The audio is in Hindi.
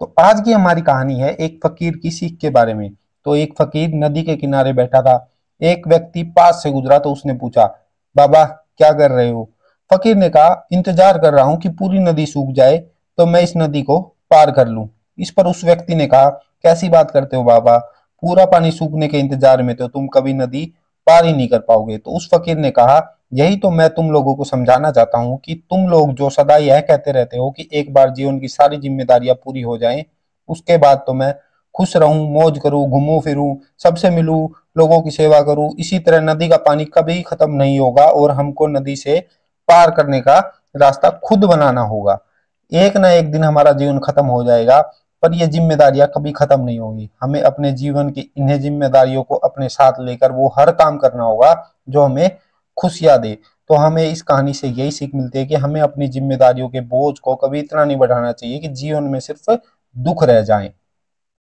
तो आज की हमारी कहानी है एक फकीर की सीख के बारे में तो एक फकीर नदी के किनारे बैठा था एक व्यक्ति पास से गुजरा तो उसने पूछा बाबा क्या कर रहे हो फकीर ने कहा इंतजार कर रहा हूं कि पूरी नदी सूख जाए तो मैं इस नदी को पार कर लूं इस पर उस व्यक्ति ने कहा कैसी बात करते हो बाबा पूरा पानी सूखने के इंतजार में तो तुम कभी नदी पार ही नहीं कर पाओगे तो उस फकीर ने कहा यही तो मैं तुम लोगों को समझाना चाहता हूं कि तुम लोग जो सदा यह कहते रहते हो कि एक बार जीवन की सारी जिम्मेदारियां पूरी हो जाएं उसके बाद तो मैं खुश रहूं मौज करूं घूमूं फिरूं सबसे मिलूं लोगों की सेवा करूं इसी तरह नदी का पानी कभी खत्म नहीं होगा और हमको नदी से पार करने का रास्ता खुद बनाना होगा एक ना एक दिन हमारा जीवन खत्म हो जाएगा पर यह जिम्मेदारियां कभी खत्म नहीं होगी हमें अपने जीवन की इन्हें जिम्मेदारियों को अपने साथ लेकर वो हर काम करना होगा जो हमें खुशियाँ दे तो हमें इस कहानी से यही सीख मिलती है कि हमें अपनी जिम्मेदारियों के बोझ को कभी इतना नहीं बढ़ाना चाहिए कि जीवन में सिर्फ दुख रह जाए